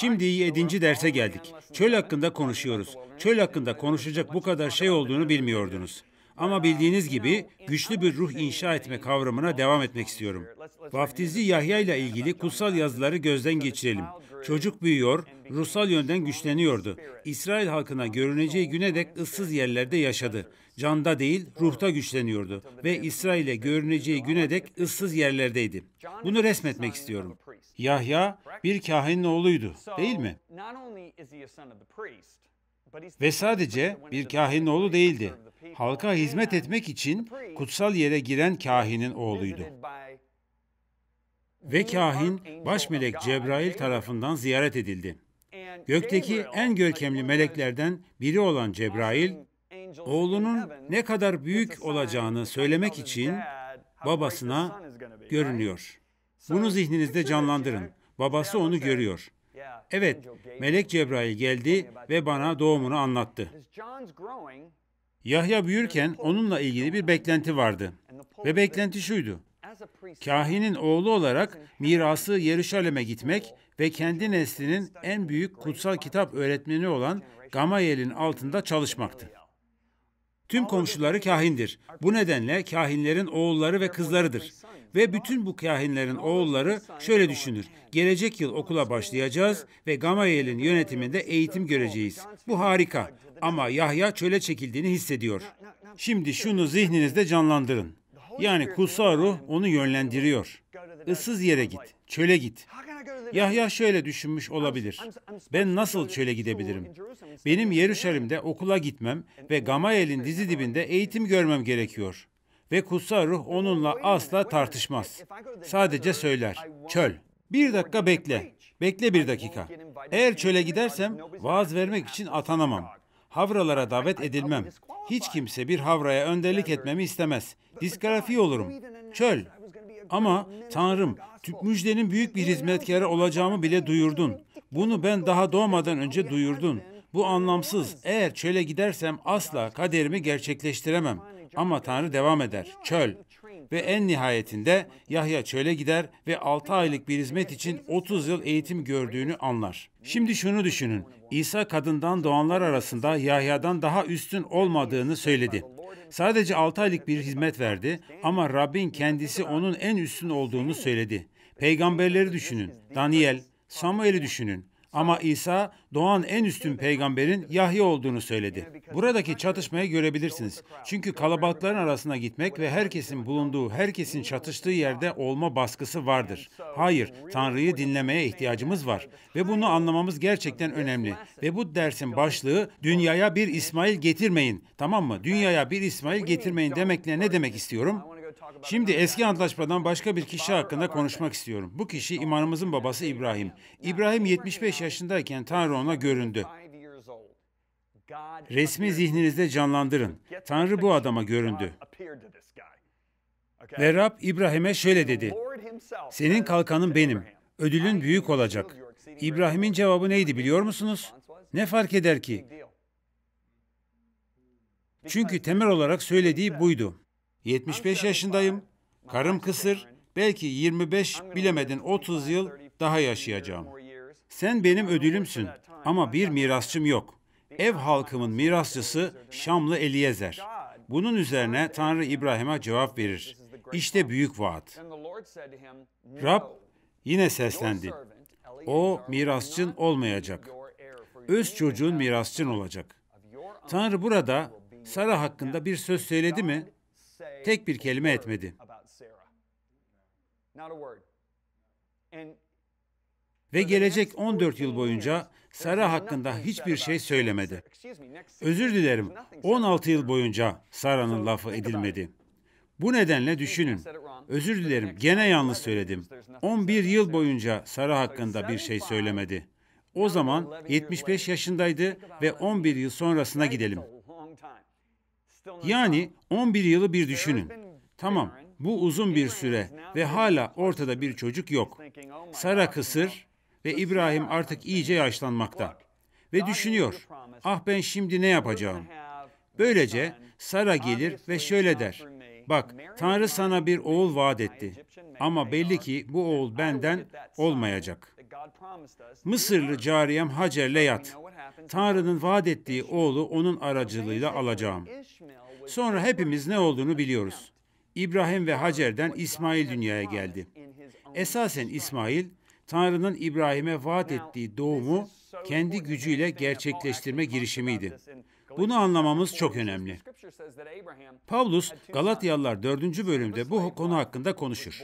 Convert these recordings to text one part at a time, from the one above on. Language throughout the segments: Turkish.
Şimdi yedinci derse geldik. Çöl hakkında konuşuyoruz. Çöl hakkında konuşacak bu kadar şey olduğunu bilmiyordunuz. Ama bildiğiniz gibi güçlü bir ruh inşa etme kavramına devam etmek istiyorum. Vaftizli Yahya ile ilgili kutsal yazıları gözden geçirelim. Çocuk büyüyor, ruhsal yönden güçleniyordu. İsrail halkına görüneceği güne dek ıssız yerlerde yaşadı. Canda değil, ruhta güçleniyordu ve İsrail'e görüneceği güne dek ıssız yerlerdeydi. Bunu resmetmek istiyorum. Yahya bir kahinin oğluydu değil mi? Ve sadece bir kahinin oğlu değildi. Halka hizmet etmek için kutsal yere giren kahinin oğluydu. Ve kahin baş melek Cebrail tarafından ziyaret edildi. Gökteki en görkemli meleklerden biri olan Cebrail, oğlunun ne kadar büyük olacağını söylemek için babasına görünüyor. Bunu zihninizde canlandırın. Babası onu görüyor. Evet, Melek Cebrail geldi ve bana doğumunu anlattı. Yahya büyürken onunla ilgili bir beklenti vardı. Ve beklenti şuydu. Kahinin oğlu olarak mirası Yeruşalim'e gitmek ve kendi neslinin en büyük kutsal kitap öğretmeni olan Gamayel'in altında çalışmaktı. Tüm komşuları kahindir. Bu nedenle kahinlerin oğulları ve kızlarıdır. Ve bütün bu kahinlerin oğulları şöyle düşünür. Gelecek yıl okula başlayacağız ve Gamayel'in yönetiminde eğitim göreceğiz. Bu harika ama Yahya çöle çekildiğini hissediyor. Şimdi şunu zihninizde canlandırın. Yani kutsal ruh onu yönlendiriyor. Issız yere git, çöle git. Yahya şöyle düşünmüş olabilir. Ben nasıl çöle gidebilirim? Benim Yeruşalim'de okula gitmem ve Gamayel'in dizi dibinde eğitim görmem gerekiyor. Ve kutsal ruh onunla asla tartışmaz. Sadece söyler, çöl. Bir dakika bekle. Bekle bir dakika. Eğer çöle gidersem vaaz vermek için atanamam. Havralara davet edilmem. Hiç kimse bir havraya öndelik etmemi istemez. Diskalifiye olurum. Çöl, ama Tanrım, tüp müjdenin büyük bir hizmetkarı olacağımı bile duyurdun. Bunu ben daha doğmadan önce duyurdun. Bu anlamsız. Eğer çöle gidersem asla kaderimi gerçekleştiremem. Ama Tanrı devam eder. Çöl. Ve en nihayetinde Yahya çöle gider ve 6 aylık bir hizmet için 30 yıl eğitim gördüğünü anlar. Şimdi şunu düşünün. İsa kadından doğanlar arasında Yahya'dan daha üstün olmadığını söyledi. Sadece 6 aylık bir hizmet verdi ama Rabbin kendisi onun en üstün olduğunu söyledi. Peygamberleri düşünün, Daniel, Samuel'i düşünün. Ama İsa doğan en üstün peygamberin Yahya olduğunu söyledi. Buradaki çatışmayı görebilirsiniz. Çünkü kalabalıkların arasına gitmek ve herkesin bulunduğu, herkesin çatıştığı yerde olma baskısı vardır. Hayır, Tanrı'yı dinlemeye ihtiyacımız var ve bunu anlamamız gerçekten önemli. Ve bu dersin başlığı dünyaya bir İsmail getirmeyin. Tamam mı? Dünyaya bir İsmail getirmeyin demekle ne demek istiyorum? Şimdi eski antlaşmadan başka bir kişi hakkında konuşmak istiyorum. Bu kişi imanımızın babası İbrahim. İbrahim 75 yaşındayken Tanrı ona göründü. Resmi zihninizde canlandırın. Tanrı bu adama göründü. Ve Rab İbrahim'e şöyle dedi. Senin kalkanın benim. Ödülün büyük olacak. İbrahim'in cevabı neydi biliyor musunuz? Ne fark eder ki? Çünkü temel olarak söylediği buydu. 75 yaşındayım. Karım kısır. Belki 25 bilemedin 30 yıl daha yaşayacağım. Sen benim ödülümsün ama bir mirasçım yok. Ev halkımın mirasçısı Şamlı Eliezer. Bunun üzerine Tanrı İbrahim'e cevap verir. İşte büyük vaat. Rab yine seslendi. O mirasçın olmayacak. Öz çocuğun mirasçın olacak. Tanrı burada Sara hakkında bir söz söyledi mi? Tek bir kelime etmedi. Ve gelecek 14 yıl boyunca Sara hakkında hiçbir şey söylemedi. Özür dilerim, 16 yıl boyunca Sara'nın lafı edilmedi. Bu nedenle düşünün. Özür dilerim, gene yanlış söyledim. 11 yıl boyunca Sara hakkında bir şey söylemedi. O zaman 75 yaşındaydı ve 11 yıl sonrasına gidelim. Yani 11 yılı bir düşünün. Tamam, bu uzun bir süre ve hala oh ortada bir çocuk yok. Oh Sara kısır ve İbrahim artık iyice yaşlanmakta. Ve düşünüyor, ah ben şimdi ne yapacağım? Böylece Sara gelir ve şöyle der, bak Tanrı sana bir oğul vaat etti ama belli ki bu oğul benden olmayacak. Mısırlı cariyem Hacer'le yat. Tanrı'nın vaat ettiği oğlu onun aracılığıyla alacağım. Sonra hepimiz ne olduğunu biliyoruz. İbrahim ve Hacer'den İsmail dünyaya geldi. Esasen İsmail, Tanrı'nın İbrahim'e vaat ettiği doğumu kendi gücüyle gerçekleştirme girişimiydi. Bunu anlamamız çok önemli. Pavlus Galatyalılar 4. bölümde bu konu hakkında konuşur.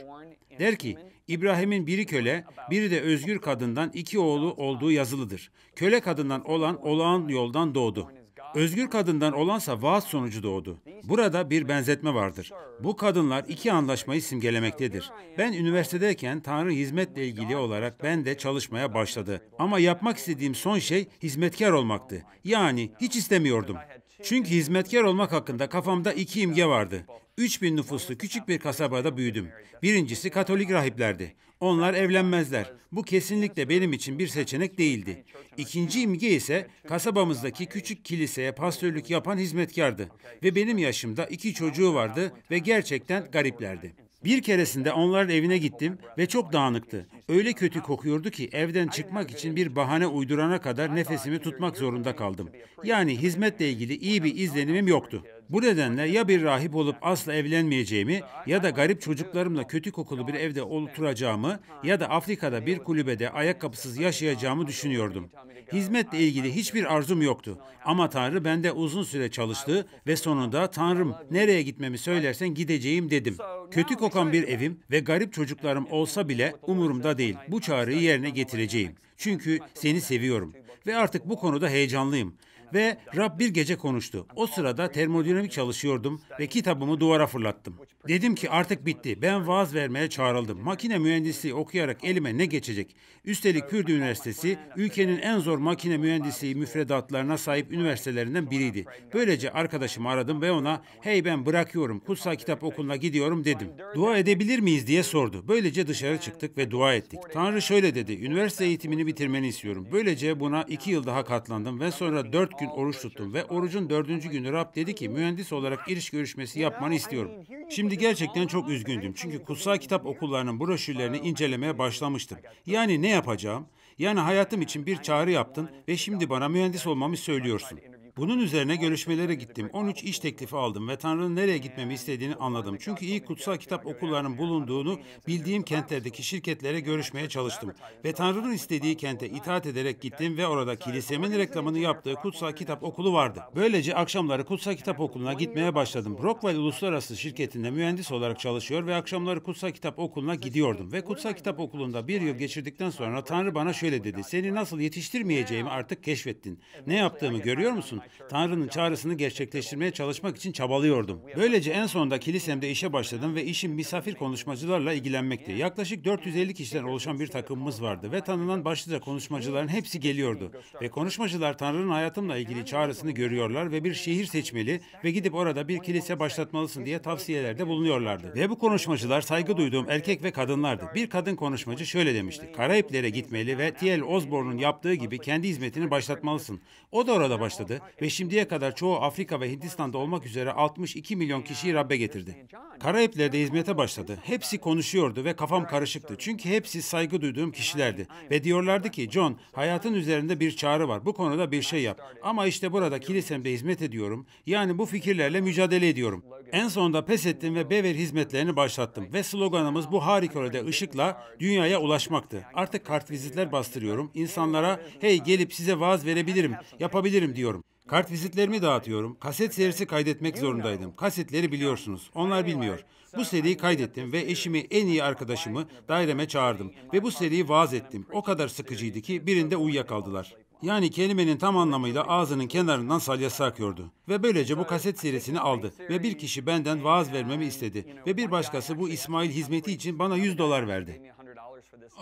Der ki, İbrahim'in biri köle, biri de özgür kadından iki oğlu olduğu yazılıdır. Köle kadından olan olağan yoldan doğdu. Özgür kadından olansa vaat sonucu doğdu. Burada bir benzetme vardır. Bu kadınlar iki anlaşmayı simgelemektedir. Ben üniversitedeyken Tanrı hizmetle ilgili olarak ben de çalışmaya başladı. Ama yapmak istediğim son şey hizmetkar olmaktı. Yani hiç istemiyordum. Çünkü hizmetkar olmak hakkında kafamda iki imge vardı. 3000 nüfuslu küçük bir kasabada büyüdüm. Birincisi Katolik rahiplerdi. Onlar evlenmezler. Bu kesinlikle benim için bir seçenek değildi. İkinci imge ise kasabamızdaki küçük kiliseye pastörlük yapan hizmetkardı. Ve benim yaşımda iki çocuğu vardı ve gerçekten gariplerdi. Bir keresinde onların evine gittim ve çok dağınıktı. Öyle kötü kokuyordu ki evden çıkmak için bir bahane uydurana kadar nefesimi tutmak zorunda kaldım. Yani hizmetle ilgili iyi bir izlenimim yoktu. Bu nedenle ya bir rahip olup asla evlenmeyeceğimi ya da garip çocuklarımla kötü kokulu bir evde oturacağımı ya da Afrika'da bir kulübede ayakkabısız yaşayacağımı düşünüyordum. Hizmetle ilgili hiçbir arzum yoktu. Ama Tanrı bende uzun süre çalıştı ve sonunda Tanrım nereye gitmemi söylersen gideceğim dedim. Kötü kokan bir evim ve garip çocuklarım olsa bile umurumda değil. Bu çağrıyı yerine getireceğim. Çünkü seni seviyorum ve artık bu konuda heyecanlıyım. Ve Rab bir gece konuştu. O sırada termodinamik çalışıyordum ve kitabımı duvara fırlattım. Dedim ki artık bitti. Ben vaaz vermeye çağrıldım. Makine mühendisliği okuyarak elime ne geçecek? Üstelik Pürdü Üniversitesi ülkenin en zor makine mühendisliği müfredatlarına sahip üniversitelerinden biriydi. Böylece arkadaşımı aradım ve ona hey ben bırakıyorum kutsal kitap okuluna gidiyorum dedim. Dua edebilir miyiz diye sordu. Böylece dışarı çıktık ve dua ettik. Tanrı şöyle dedi üniversite eğitimini bitirmeni istiyorum. Böylece buna iki yıl daha katlandım ve sonra dört gün gün oruç tuttum ve orucun dördüncü günü Rab dedi ki mühendis olarak giriş görüşmesi yapmanı istiyorum. Şimdi gerçekten çok üzgündüm çünkü kutsal kitap okullarının broşürlerini incelemeye başlamıştım. Yani ne yapacağım? Yani hayatım için bir çağrı yaptın ve şimdi bana mühendis olmamı söylüyorsun. Bunun üzerine görüşmelere gittim. 13 iş teklifi aldım ve Tanrı'nın nereye gitmemi istediğini anladım. Çünkü iyi kutsal kitap okullarının bulunduğunu bildiğim kentlerdeki şirketlere görüşmeye çalıştım. Ve Tanrı'nın istediği kente itaat ederek gittim ve orada kilisemin reklamını yaptığı kutsal kitap okulu vardı. Böylece akşamları kutsal kitap okuluna gitmeye başladım. Rockwell Uluslararası şirketinde mühendis olarak çalışıyor ve akşamları kutsal kitap okuluna gidiyordum. Ve kutsal kitap okulunda bir yıl geçirdikten sonra Tanrı bana şöyle dedi. Seni nasıl yetiştirmeyeceğimi artık keşfettin. Ne yaptığımı görüyor musun? Tanrı'nın çağrısını gerçekleştirmeye çalışmak için çabalıyordum. Böylece en sonunda kilisemde işe başladım ve işim misafir konuşmacılarla ilgilenmekti. Yaklaşık 450 kişiden oluşan bir takımımız vardı ve tanınan başlıca konuşmacıların hepsi geliyordu. Ve konuşmacılar Tanrı'nın hayatımla ilgili çağrısını görüyorlar ve bir şehir seçmeli ve gidip orada bir kilise başlatmalısın diye tavsiyelerde bulunuyorlardı. Ve bu konuşmacılar saygı duyduğum erkek ve kadınlardı. Bir kadın konuşmacı şöyle demişti. Karayiplere gitmeli ve T.L. Osborne'un yaptığı gibi kendi hizmetini başlatmalısın. O da orada başladı ve şimdiye kadar çoğu Afrika ve Hindistan'da olmak üzere 62 milyon kişiyi Rabbe getirdi. Kara de hizmete başladı. Hepsi konuşuyordu ve kafam karışıktı. Çünkü hepsi saygı duyduğum kişilerdi. Ve diyorlardı ki John hayatın üzerinde bir çağrı var. Bu konuda bir şey yap. Ama işte burada kilisemde hizmet ediyorum. Yani bu fikirlerle mücadele ediyorum. En sonunda pes ettim ve Bever hizmetlerini başlattım. Ve sloganımız bu harikulade ışıkla dünyaya ulaşmaktı. Artık kartvizitler bastırıyorum. İnsanlara hey gelip size vaaz verebilirim, yapabilirim diyorum. Kart vizitlerimi dağıtıyorum. Kaset serisi kaydetmek zorundaydım. Kasetleri biliyorsunuz. Onlar bilmiyor. Bu seriyi kaydettim ve eşimi en iyi arkadaşımı daireme çağırdım. Ve bu seriyi vaaz ettim. O kadar sıkıcıydı ki birinde uyuyakaldılar. Yani kelimenin tam anlamıyla ağzının kenarından salyası akıyordu. Ve böylece bu kaset serisini aldı. Ve bir kişi benden vaaz vermemi istedi. Ve bir başkası bu İsmail hizmeti için bana 100 dolar verdi.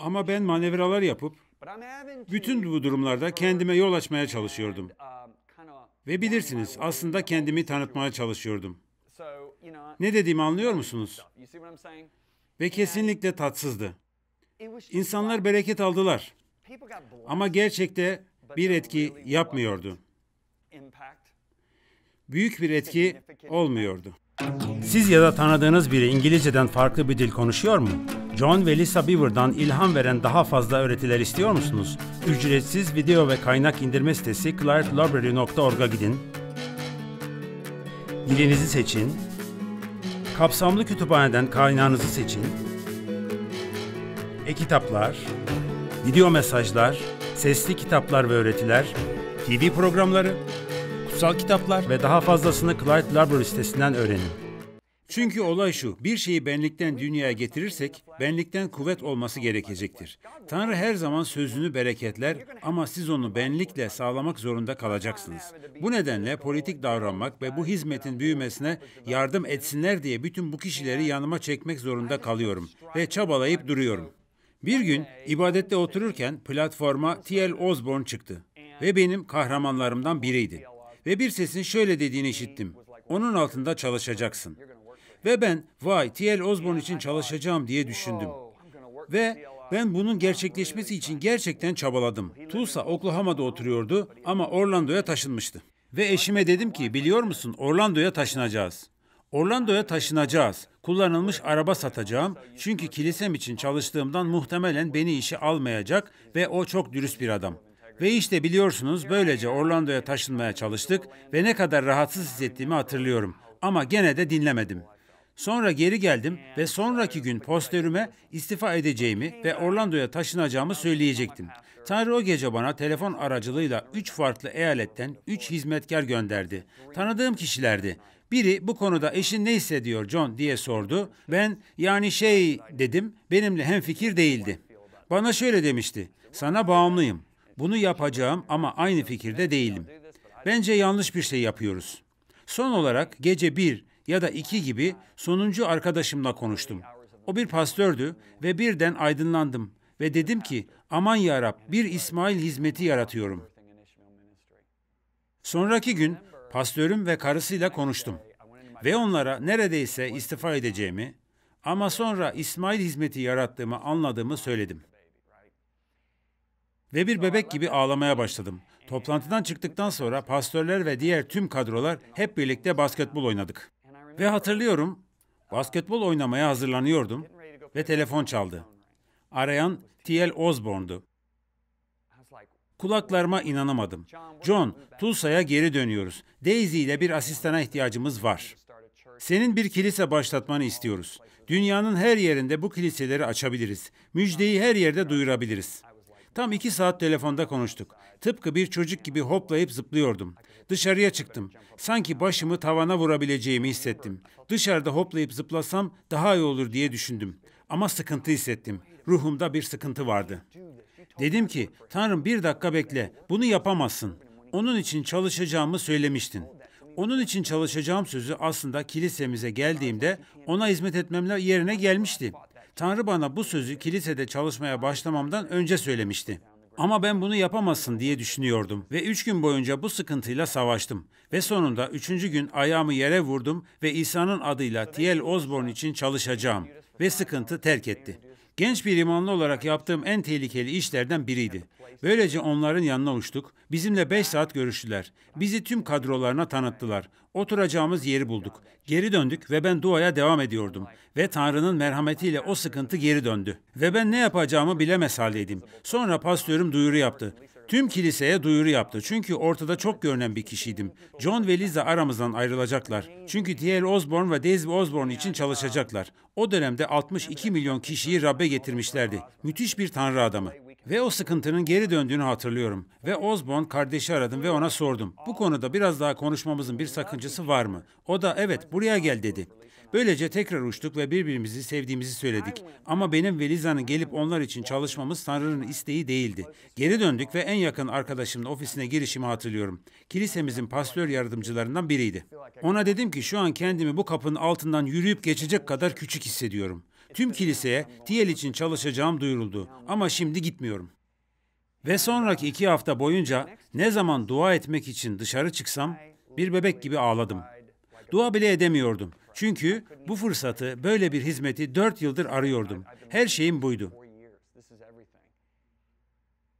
Ama ben manevralar yapıp bütün bu durumlarda kendime yol açmaya çalışıyordum. Ve bilirsiniz aslında kendimi tanıtmaya çalışıyordum. Ne dediğimi anlıyor musunuz? Ve kesinlikle tatsızdı. İnsanlar bereket aldılar. Ama gerçekte bir etki yapmıyordu. Büyük bir etki olmuyordu. Siz ya da tanıdığınız biri İngilizceden farklı bir dil konuşuyor mu? John ve Lisa Beaver'dan ilham veren daha fazla öğretiler istiyor musunuz? Ücretsiz video ve kaynak indirme sitesi clarklibrary.org'a gidin. Dilinizi seçin. Kapsamlı kütüphaneden kaynağınızı seçin. E-kitaplar, video mesajlar, sesli kitaplar ve öğretiler, TV programları, kutsal kitaplar ve daha fazlasını Clyde Library sitesinden öğrenin. Çünkü olay şu, bir şeyi benlikten dünyaya getirirsek, benlikten kuvvet olması gerekecektir. Tanrı her zaman sözünü bereketler ama siz onu benlikle sağlamak zorunda kalacaksınız. Bu nedenle politik davranmak ve bu hizmetin büyümesine yardım etsinler diye bütün bu kişileri yanıma çekmek zorunda kalıyorum ve çabalayıp duruyorum. Bir gün ibadette otururken platforma T.L. Osborne çıktı ve benim kahramanlarımdan biriydi. Ve bir sesin şöyle dediğini işittim. Onun altında çalışacaksın. Ve ben vay T.L. Osborne için çalışacağım diye düşündüm. Ve ben bunun gerçekleşmesi için gerçekten çabaladım. Tulsa, Oklahoma'da oturuyordu ama Orlando'ya taşınmıştı. Ve eşime dedim ki biliyor musun Orlando'ya taşınacağız. Orlando'ya taşınacağız. Kullanılmış araba satacağım. Çünkü kilisem için çalıştığımdan muhtemelen beni işe almayacak ve o çok dürüst bir adam. Ve işte biliyorsunuz böylece Orlando'ya taşınmaya çalıştık ve ne kadar rahatsız hissettiğimi hatırlıyorum. Ama gene de dinlemedim. Sonra geri geldim ve sonraki gün postörüme istifa edeceğimi ve Orlando'ya taşınacağımı söyleyecektim. Tanrı o gece bana telefon aracılığıyla üç farklı eyaletten üç hizmetkar gönderdi. Tanıdığım kişilerdi. Biri bu konuda eşin ne hissediyor John diye sordu. Ben yani şey dedim benimle hemfikir değildi. Bana şöyle demişti. Sana bağımlıyım. Bunu yapacağım ama aynı fikirde değilim. Bence yanlış bir şey yapıyoruz. Son olarak gece 1 ya da iki gibi sonuncu arkadaşımla konuştum. O bir pastördü ve birden aydınlandım ve dedim ki aman yarab, bir İsmail hizmeti yaratıyorum. Sonraki gün pastörüm ve karısıyla konuştum ve onlara neredeyse istifa edeceğimi ama sonra İsmail hizmeti yarattığımı anladığımı söyledim. Ve bir bebek gibi ağlamaya başladım. Toplantıdan çıktıktan sonra pastörler ve diğer tüm kadrolar hep birlikte basketbol oynadık. Ve hatırlıyorum basketbol oynamaya hazırlanıyordum ve telefon çaldı. Arayan T.L. Osborne'du. Kulaklarıma inanamadım. John, Tulsa'ya geri dönüyoruz. Daisy ile bir asistana ihtiyacımız var. Senin bir kilise başlatmanı istiyoruz. Dünyanın her yerinde bu kiliseleri açabiliriz. Müjdeyi her yerde duyurabiliriz. Tam iki saat telefonda konuştuk. Tıpkı bir çocuk gibi hoplayıp zıplıyordum. Dışarıya çıktım. Sanki başımı tavana vurabileceğimi hissettim. Dışarıda hoplayıp zıplasam daha iyi olur diye düşündüm. Ama sıkıntı hissettim. Ruhumda bir sıkıntı vardı. Dedim ki, Tanrım bir dakika bekle, bunu yapamazsın. Onun için çalışacağımı söylemiştin. Onun için çalışacağım sözü aslında kilisemize geldiğimde ona hizmet etmemle yerine gelmişti. Tanrı bana bu sözü kilisede çalışmaya başlamamdan önce söylemişti. Ama ben bunu yapamazsın diye düşünüyordum ve üç gün boyunca bu sıkıntıyla savaştım. Ve sonunda üçüncü gün ayağımı yere vurdum ve İsa'nın adıyla T.L. Osborne için çalışacağım ve sıkıntı terk etti. Genç bir imanlı olarak yaptığım en tehlikeli işlerden biriydi. Böylece onların yanına uçtuk. Bizimle beş saat görüştüler. Bizi tüm kadrolarına tanıttılar. Oturacağımız yeri bulduk. Geri döndük ve ben duaya devam ediyordum. Ve Tanrı'nın merhametiyle o sıkıntı geri döndü. Ve ben ne yapacağımı bilemez haldeydim. Sonra pastörüm duyuru yaptı. Tüm kiliseye duyuru yaptı çünkü ortada çok görünen bir kişiydim. John ve Liza aramızdan ayrılacaklar. Çünkü T.L. Osborne ve Daisy Osborne için çalışacaklar. O dönemde 62 milyon kişiyi Rab'be getirmişlerdi. Müthiş bir tanrı adamı. Ve o sıkıntının geri döndüğünü hatırlıyorum. Ve Osborne kardeşi aradım ve ona sordum. Bu konuda biraz daha konuşmamızın bir sakıncası var mı? O da evet buraya gel dedi. Böylece tekrar uçtuk ve birbirimizi sevdiğimizi söyledik. Ama benim ve Liza'nın gelip onlar için çalışmamız Tanrı'nın isteği değildi. Geri döndük ve en yakın arkadaşımın ofisine girişimi hatırlıyorum. Kilisemizin pastör yardımcılarından biriydi. Ona dedim ki şu an kendimi bu kapının altından yürüyüp geçecek kadar küçük hissediyorum. Tüm kiliseye Tiel için çalışacağım duyuruldu ama şimdi gitmiyorum. Ve sonraki iki hafta boyunca ne zaman dua etmek için dışarı çıksam bir bebek gibi ağladım. Dua bile edemiyordum. Çünkü bu fırsatı, böyle bir hizmeti dört yıldır arıyordum. Her şeyim buydu.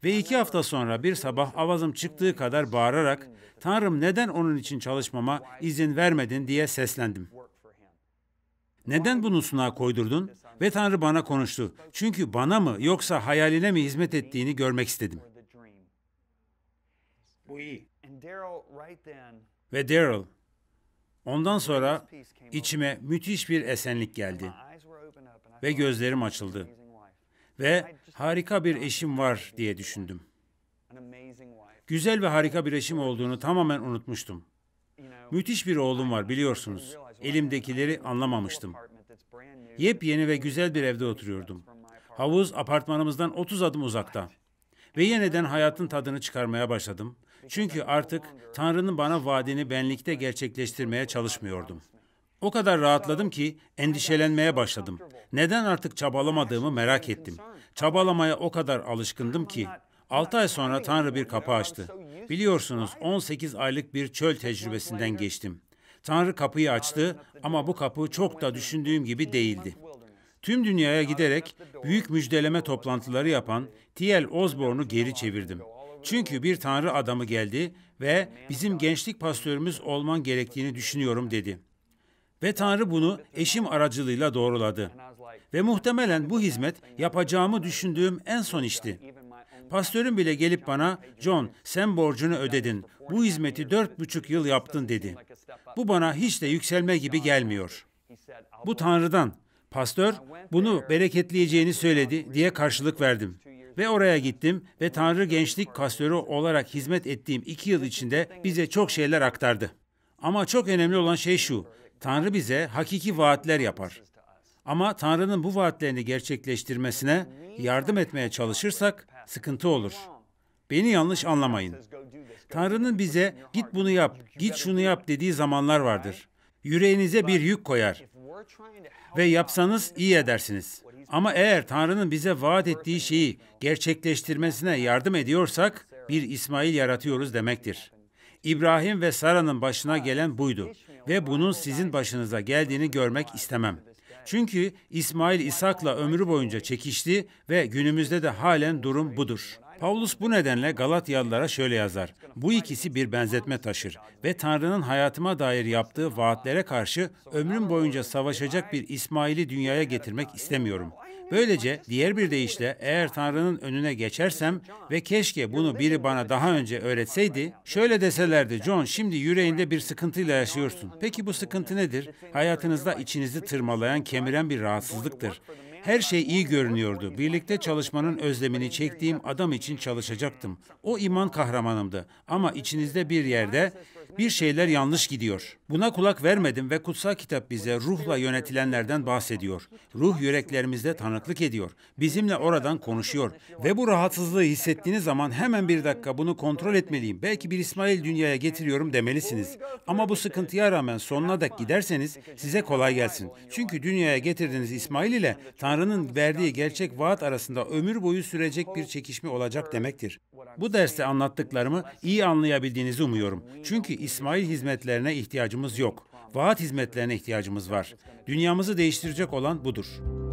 Ve iki hafta sonra bir sabah avazım çıktığı kadar bağırarak, Tanrım neden onun için çalışmama izin vermedin diye seslendim. Neden bunu sunağa koydurdun? Ve Tanrı bana konuştu. Çünkü bana mı yoksa hayaline mi hizmet ettiğini görmek istedim. Bu iyi. Ve Daryl, ondan sonra içime müthiş bir esenlik geldi. Ve gözlerim açıldı. Ve harika bir eşim var diye düşündüm. Güzel ve harika bir eşim olduğunu tamamen unutmuştum. Müthiş bir oğlum var biliyorsunuz. Elimdekileri anlamamıştım. Yepyeni ve güzel bir evde oturuyordum. Havuz apartmanımızdan 30 adım uzakta. Ve yeniden hayatın tadını çıkarmaya başladım. Çünkü artık Tanrı'nın bana vaadini benlikte gerçekleştirmeye çalışmıyordum. O kadar rahatladım ki endişelenmeye başladım. Neden artık çabalamadığımı merak ettim. Çabalamaya o kadar alışkındım ki 6 ay sonra Tanrı bir kapı açtı. Biliyorsunuz 18 aylık bir çöl tecrübesinden geçtim. Tanrı kapıyı açtı ama bu kapı çok da düşündüğüm gibi değildi. Tüm dünyaya giderek büyük müjdeleme toplantıları yapan T.L. Osborne'u geri çevirdim. Çünkü bir Tanrı adamı geldi ve bizim gençlik pastörümüz olman gerektiğini düşünüyorum dedi. Ve Tanrı bunu eşim aracılığıyla doğruladı. Ve muhtemelen bu hizmet yapacağımı düşündüğüm en son işti. Pastörüm bile gelip bana John sen borcunu ödedin. Bu hizmeti dört buçuk yıl yaptın dedi. Bu bana hiç de yükselme gibi gelmiyor. Bu Tanrı'dan. Pastör bunu bereketleyeceğini söyledi diye karşılık verdim. Ve oraya gittim ve Tanrı gençlik pastörü olarak hizmet ettiğim iki yıl içinde bize çok şeyler aktardı. Ama çok önemli olan şey şu, Tanrı bize hakiki vaatler yapar. Ama Tanrı'nın bu vaatlerini gerçekleştirmesine yardım etmeye çalışırsak sıkıntı olur. Beni yanlış anlamayın. Tanrı'nın bize git bunu yap, git şunu yap dediği zamanlar vardır. Yüreğinize bir yük koyar ve yapsanız iyi edersiniz. Ama eğer Tanrı'nın bize vaat ettiği şeyi gerçekleştirmesine yardım ediyorsak bir İsmail yaratıyoruz demektir. İbrahim ve Sara'nın başına gelen buydu ve bunun sizin başınıza geldiğini görmek istemem. Çünkü İsmail İshak'la ömrü boyunca çekişti ve günümüzde de halen durum budur. Paulus bu nedenle Galatyalılara şöyle yazar. Bu ikisi bir benzetme taşır ve Tanrı'nın hayatıma dair yaptığı vaatlere karşı ömrüm boyunca savaşacak bir İsmail'i dünyaya getirmek istemiyorum. Böylece diğer bir deyişle eğer Tanrı'nın önüne geçersem ve keşke bunu biri bana daha önce öğretseydi, şöyle deselerdi John şimdi yüreğinde bir sıkıntıyla yaşıyorsun. Peki bu sıkıntı nedir? Hayatınızda içinizi tırmalayan, kemiren bir rahatsızlıktır. Her şey iyi görünüyordu. Birlikte çalışmanın özlemini çektiğim adam için çalışacaktım. O iman kahramanımdı. Ama içinizde bir yerde bir şeyler yanlış gidiyor. Buna kulak vermedim ve kutsal kitap bize ruhla yönetilenlerden bahsediyor. Ruh yüreklerimizde tanıklık ediyor. Bizimle oradan konuşuyor. Ve bu rahatsızlığı hissettiğiniz zaman hemen bir dakika bunu kontrol etmeliyim. Belki bir İsmail dünyaya getiriyorum demelisiniz. Ama bu sıkıntıya rağmen sonuna dek giderseniz size kolay gelsin. Çünkü dünyaya getirdiğiniz İsmail ile Tanrı Tanrı'nın verdiği gerçek vaat arasında ömür boyu sürecek bir çekişme olacak demektir. Bu derste anlattıklarımı iyi anlayabildiğinizi umuyorum. Çünkü İsmail hizmetlerine ihtiyacımız yok. Vaat hizmetlerine ihtiyacımız var. Dünyamızı değiştirecek olan budur.